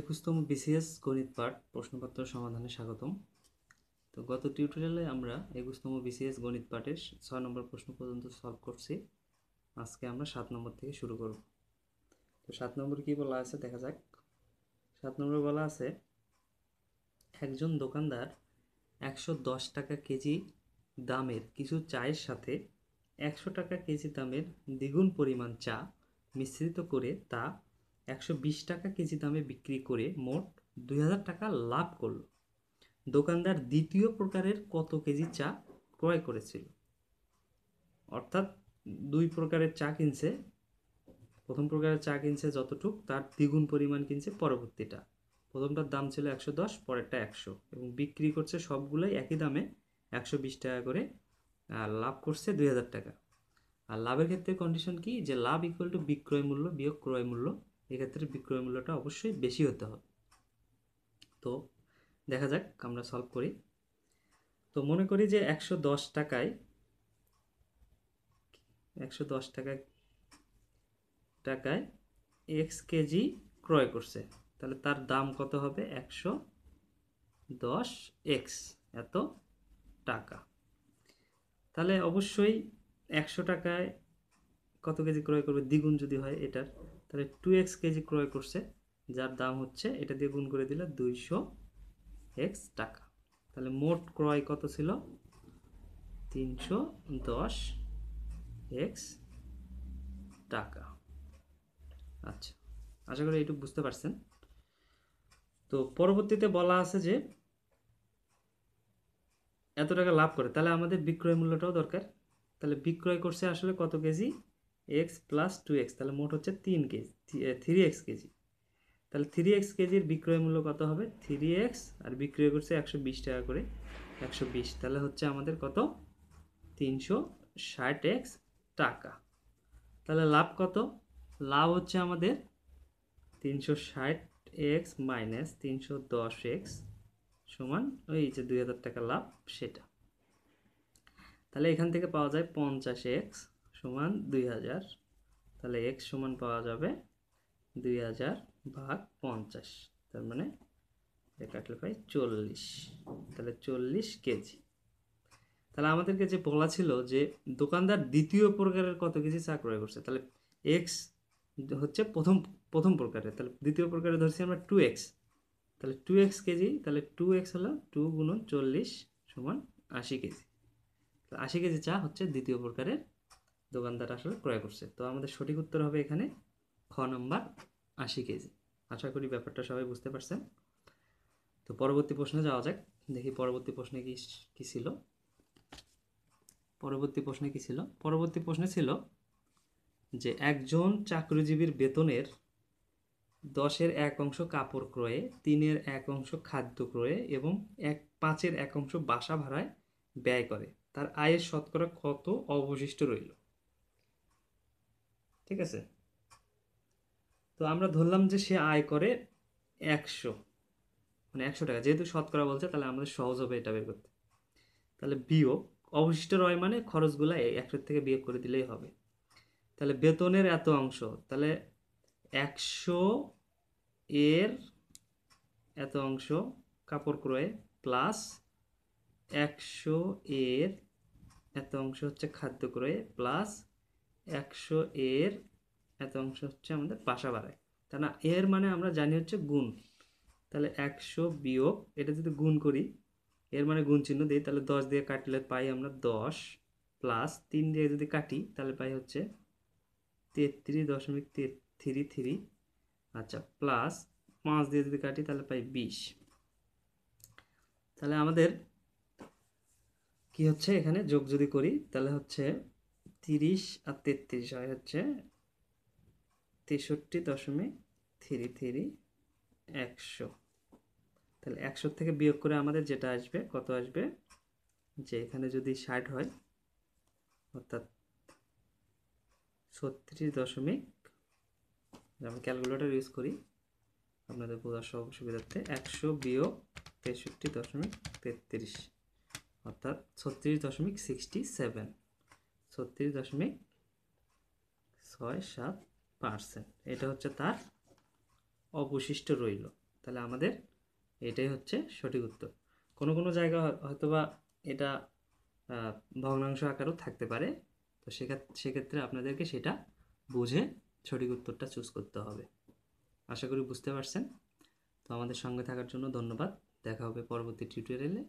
একুশতম BCS গণিত পাঠ প্রশ্নপত্র সমাধানে স্বাগতম তো গত টিউটোরিয়ালে আমরা একুশতম বিসিএস গণিত পাঠের ছয় নম্বর প্রশ্ন পর্যন্ত সলভ করছি আজকে আমরা সাত নম্বর থেকে শুরু করব তো সাত নম্বর কি বলা আছে দেখা যাক সাত নম্বর বলা আছে একজন দোকানদার একশো দশ টাকা কেজি দামের কিছু চায়ের সাথে একশো টাকা কেজি দামের দ্বিগুণ পরিমাণ চা মিশ্রিত করে তা একশো বিশ টাকা কেজি দামে বিক্রি করে মোট দুই হাজার টাকা লাভ করল দোকানদার দ্বিতীয় প্রকারের কত কেজি চা ক্রয় করেছিল অর্থাৎ দুই প্রকারের চা কিনছে প্রথম প্রকারের চা কিনছে যতটুক তার দ্বিগুণ পরিমাণ কিনছে পরবর্তীটা প্রথমটার দাম ছিল একশো দশ পরেরটা একশো এবং বিক্রি করছে সবগুলোই একই দামে একশো বিশ টাকা করে লাভ করছে দুই হাজার টাকা আর লাভের ক্ষেত্রে কন্ডিশন কি যে লাভ ইকুয়াল টু বিক্রয় মূল্য বিয়োগ ক্রয় মূল্য এক্ষেত্রে বিক্রয় মূল্যটা অবশ্যই বেশি হতে হবে তো দেখা যাক আমরা সলভ করি তো মনে করি যে একশো দশ টাকায় একশো দশ টাকা টাকায় এক্স কেজি ক্রয় করছে তাহলে তার দাম কত হবে একশো দশ এক্স এত টাকা তাহলে অবশ্যই একশো টাকায় কত কেজি ক্রয় করবে দ্বিগুণ যদি হয় এটার তাহলে টু এক্স কেজি ক্রয় করছে যার দাম হচ্ছে এটা দিয়ে গুণ করে দিলে দুইশো এক্স টাকা তাহলে মোট ক্রয় কত ছিল তিনশো দশ এক্স টাকা আচ্ছা আশা করি এইটুকু বুঝতে পারছেন তো পরবর্তীতে বলা আছে যে এত টাকা লাভ করে তাহলে আমাদের বিক্রয় মূল্যটাও দরকার তাহলে বিক্রয় করছে আসলে কত KG X plus two x তাহলে মোট হচ্ছে তিন কেজি থ্রি এক্স কেজি তাহলে থ্রি এক্স কেজির বিক্রয় মূল্য কত হবে থ্রি এক্স আর বিক্রয় করছে একশো বিশ টাকা করে একশো বিশ তাহলে হচ্ছে আমাদের কত তিনশো ষাট এক্স টাকা তাহলে লাভ কত লাভ হচ্ছে আমাদের তিনশো ষাট এক্স মাইনাস তিনশো দশ এক্স সমান ওই যে দুই হাজার টাকা লাভ সেটা তাহলে এখান থেকে পাওয়া যায় পঞ্চাশ এক্স সমান দুই হাজার তাহলে এক্স সমান পাওয়া যাবে দুই হাজার ভাগ পঞ্চাশ তার মানে কাটলে পাই চল্লিশ তাহলে চল্লিশ কেজি তাহলে আমাদেরকে যে বলা ছিল যে দোকানদার দ্বিতীয় প্রকারের কত কেজি চা ক্রয় করছে তাহলে এক্স হচ্ছে প্রথম প্রথম প্রকারের তাহলে দ্বিতীয় প্রকারে ধরছি আমরা টু এক্স তাহলে টু এক্স কেজি তাহলে টু এক্স হলো টু গুণন চল্লিশ সমান আশি কেজি আশি কেজি চা হচ্ছে দ্বিতীয় প্রকারের দোকানদার আসলে ক্রয় করছে তো আমাদের সঠিক উত্তর হবে এখানে খ নম্বর আশি কেজি আশা করি ব্যাপারটা সবাই বুঝতে পারছেন তো পরবর্তী প্রশ্নে যাওয়া যাক দেখি পরবর্তী প্রশ্নে কি কি ছিল পরবর্তী প্রশ্নে কি ছিল পরবর্তী প্রশ্নে ছিল যে একজন চাকরিজীবীর বেতনের দশের এক অংশ কাপড় ক্রয়ে তিনের এক অংশ খাদ্য ক্রয়ে এবং এক পাঁচের এক অংশ বাসা ভাড়ায় ব্যয় করে তার আয়ের শতকরা কত অবশিষ্ট রইল ঠিক আছে তো আমরা ধরলাম যে সে আয় করে একশো মানে একশো টাকা যেহেতু শতকরা বলছে তাহলে আমাদের সহজ হবে এটা বের করতে তাহলে বিয়োগ অবশিষ্ট রয় মানে খরচগুলো একশো থেকে বিয়োগ করে দিলেই হবে তাহলে বেতনের এত অংশ তাহলে একশো এর এত অংশ কাপড় ক্রয়ে প্লাস একশো এর এত অংশ হচ্ছে খাদ্য ক্রয়ে প্লাস একশো এর এত অংশ হচ্ছে আমাদের পাশা বাড়ায় তা না মানে এর মানে আমরা জানি হচ্ছে গুণ তাহলে একশো বিয়োগ এটা যদি গুণ করি এর মানে গুণ চিহ্ন দিই তাহলে দশ দিয়ে কাটলে পাই আমরা দশ প্লাস তিন দিয়ে যদি কাটি তাহলে পাই হচ্ছে তেত্রিশ দশমিক থ্রি থ্রি আচ্ছা প্লাস পাঁচ দিয়ে যদি কাটি তাহলে পাই বিশ তাহলে আমাদের কি হচ্ছে এখানে যোগ যদি করি তাহলে হচ্ছে তিরিশ আর তেত্রিশ হয় হচ্ছে তেষট্টি দশমিক থ্রি থ্রি একশো তাহলে একশোর থেকে বিয়োগ করে আমাদের যেটা আসবে কত আসবে যে এখানে যদি ষাট হয় অর্থাৎ ছত্রিশ দশমিক আমি ক্যালকুলেটর ইউজ করি আপনাদের বোঝার সব সুবিধার্থে একশো বিয়োগ তেষট্টি দশমিক তেত্রিশ অর্থাৎ ছত্রিশ দশমিক সিক্সটি সেভেন ছত্রিশ দশমিক ছয় সাত পারসেন্ট এটা হচ্ছে তার অবশিষ্ট রইল তাহলে আমাদের এটাই হচ্ছে সঠিক উত্তর কোনো কোনো জায়গা হয়তোবা এটা ভগ্নাংশ আকারও থাকতে পারে তো সেক্ষেত্রে আপনাদেরকে সেটা বুঝে সঠিক উত্তরটা চুজ করতে হবে আশা করি বুঝতে পারছেন তো আমাদের সঙ্গে থাকার জন্য ধন্যবাদ দেখা হবে পরবর্তী টিউটোরিয়ালে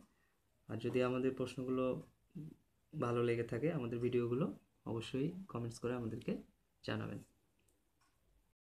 আর যদি আমাদের প্রশ্নগুলো ভালো লেগে থাকে আমাদের ভিডিওগুলো অবশ্যই কমেন্টস করে আমাদেরকে জানাবেন